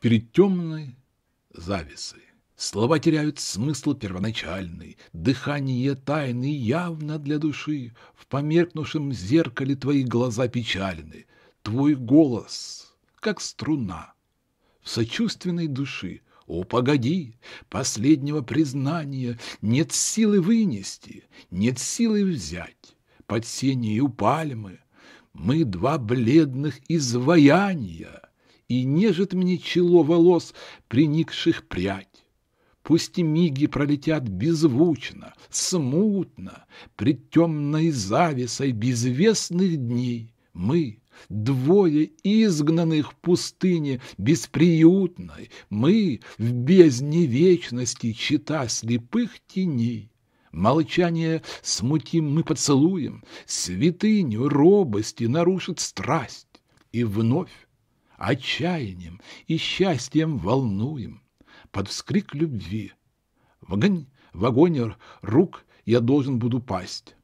перед темной завесой. Слова теряют смысл первоначальный, дыхание тайны явно для души, в померкнувшем зеркале твои глаза печальны, твой голос, как струна, в сочувственной души. О, погоди, последнего признания нет силы вынести, нет силы взять. Под сенью пальмы мы два бледных изваяния, и нежит мне чело волос, приникших прядь. Пусть миги пролетят беззвучно, смутно, пред темной завесой безвестных дней. Мы, двое изгнанных в пустыне бесприютной, мы в бездне вечности чита слепых теней. Молчание смутим мы поцелуем, святыню робости нарушит страсть, и вновь отчаянием и счастьем волнуем, под вскрик любви. В огонь, в огонь рук я должен буду пасть,